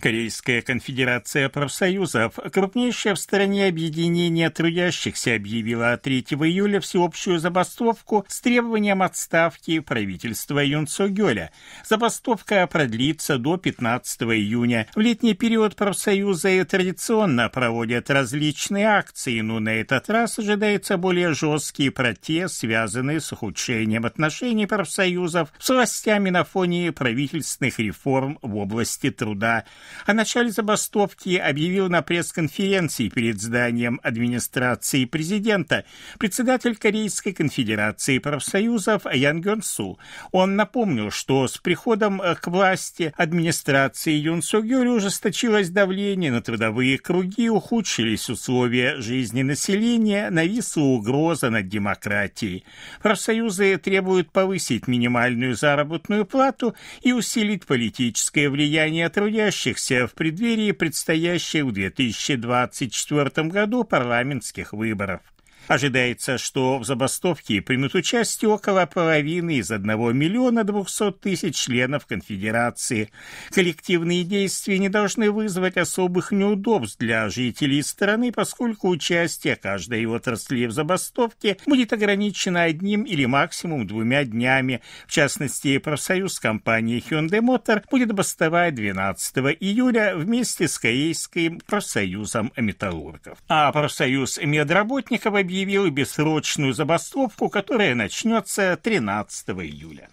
Корейская конфедерация профсоюзов, крупнейшее в стране объединение трудящихся, объявила 3 июля всеобщую забастовку с требованием отставки правительства Юн Цо Гёля. Забастовка продлится до 15 июня. В летний период профсоюзы традиционно проводят различные акции, но на этот раз ожидается более жесткий протест, связанный с ухудшением отношений профсоюзов с властями на фоне правительственных реформ в области труда. О начале забастовки объявил на пресс-конференции перед зданием администрации президента председатель Корейской конфедерации профсоюзов Ян Гён Су. Он напомнил, что с приходом э, к власти администрации Юн Су Гёль ужесточилось давление на трудовые круги, ухудшились условия жизни населения, нависла угроза над демократией. Профсоюзы требуют повысить минимальную заработную плату и усилить политическое влияние трудящихся состоявшихся в преддверии предстоящих в 2024 году парламентских выборов. Ожидается, что в забастовке примут участие около половины из 1 миллиона 200 тысяч членов конфедерации. Коллективные действия не должны вызвать особых неудобств для жителей страны, поскольку участие каждой отрасли в забастовке будет ограничено одним или максимум двумя днями. В частности, профсоюз компании Hyundai Motor будет бастовать 12 июля вместе с Корейским профсоюзом металлургов. А профсоюз медработников объявил объявил бессрочную забастовку, которая начнется 13 июля.